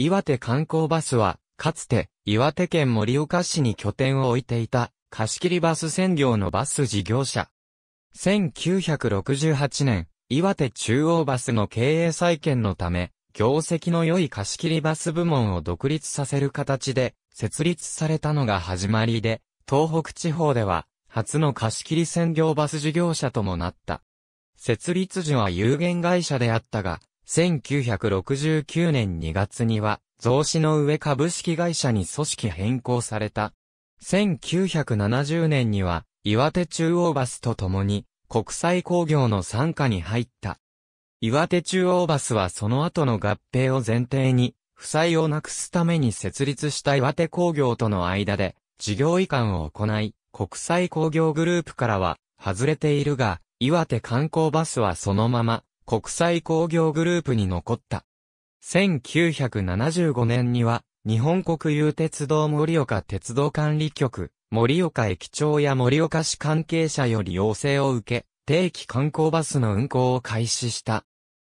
岩手観光バスは、かつて、岩手県盛岡市に拠点を置いていた、貸切バス専業のバス事業者。1968年、岩手中央バスの経営再建のため、業績の良い貸切バス部門を独立させる形で、設立されたのが始まりで、東北地方では、初の貸切専業バス事業者ともなった。設立時は有限会社であったが、1969年2月には、増資の上株式会社に組織変更された。1970年には、岩手中央バスと共に、国際工業の参加に入った。岩手中央バスはその後の合併を前提に、負債をなくすために設立した岩手工業との間で、事業移管を行い、国際工業グループからは、外れているが、岩手観光バスはそのまま、国際工業グループに残った。1975年には、日本国有鉄道盛岡鉄道管理局、盛岡駅長や盛岡市関係者より要請を受け、定期観光バスの運行を開始した。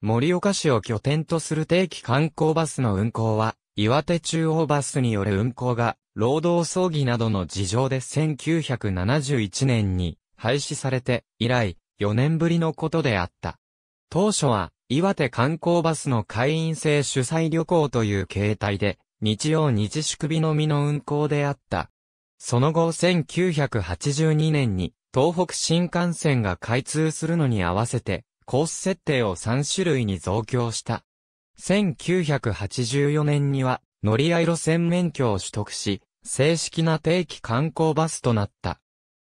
盛岡市を拠点とする定期観光バスの運行は、岩手中央バスによる運行が、労働葬儀などの事情で1971年に廃止されて、以来、4年ぶりのことであった。当初は、岩手観光バスの会員制主催旅行という形態で、日曜日宿日のみの運行であった。その後1982年に、東北新幹線が開通するのに合わせて、コース設定を3種類に増強した。1984年には、乗り合い路線免許を取得し、正式な定期観光バスとなった。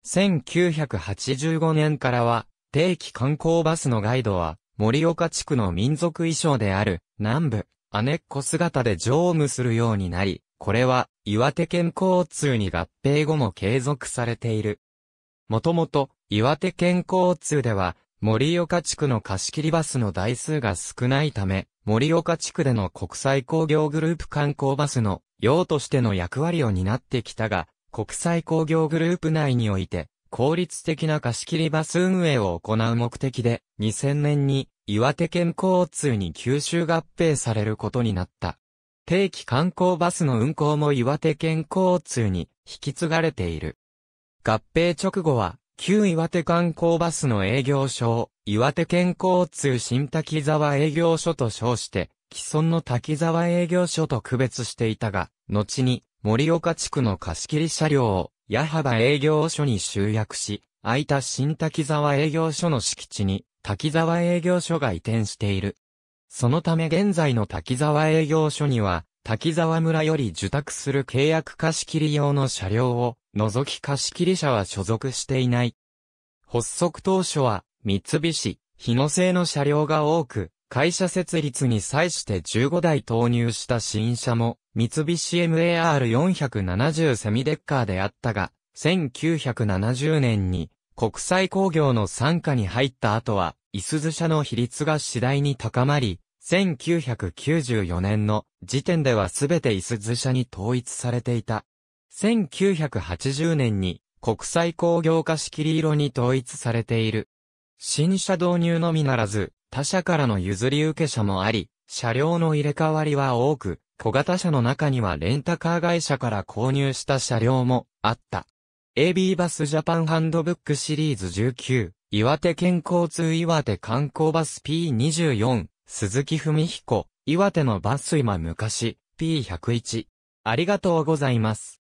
1985年からは、定期観光バスのガイドは、森岡地区の民族衣装である、南部、アネッコ姿で乗務するようになり、これは、岩手県交通に合併後も継続されている。もともと、岩手県交通では、森岡地区の貸し切りバスの台数が少ないため、森岡地区での国際工業グループ観光バスの用としての役割を担ってきたが、国際工業グループ内において、効率的な貸し切りバス運営を行う目的で、2000年に岩手県交通に吸収合併されることになった。定期観光バスの運行も岩手県交通に引き継がれている。合併直後は、旧岩手観光バスの営業所を、岩手県交通新滝沢営業所と称して、既存の滝沢営業所と区別していたが、後に森岡地区の貸切車両を矢幅営業所に集約し、空いた新滝沢営業所の敷地に滝沢営業所が移転している。そのため現在の滝沢営業所には、滝沢村より受託する契約貸切用の車両を除き貸切車は所属していない。発足当初は三菱、日野製の車両が多く、会社設立に際して15台投入した新車も三菱 MAR470 セミデッカーであったが、1970年に国際工業の参加に入った後は、イスズ社の比率が次第に高まり、1994年の時点ではすべてイスズ社に統一されていた。1980年に国際工業化仕切り色に統一されている。新車導入のみならず、他社からの譲り受け車もあり、車両の入れ替わりは多く、小型車の中にはレンタカー会社から購入した車両もあった。AB バスジャパンハンドブックシリーズ19、岩手県交通岩手観光バス P24、鈴木文彦、岩手のバス今昔、P101。ありがとうございます。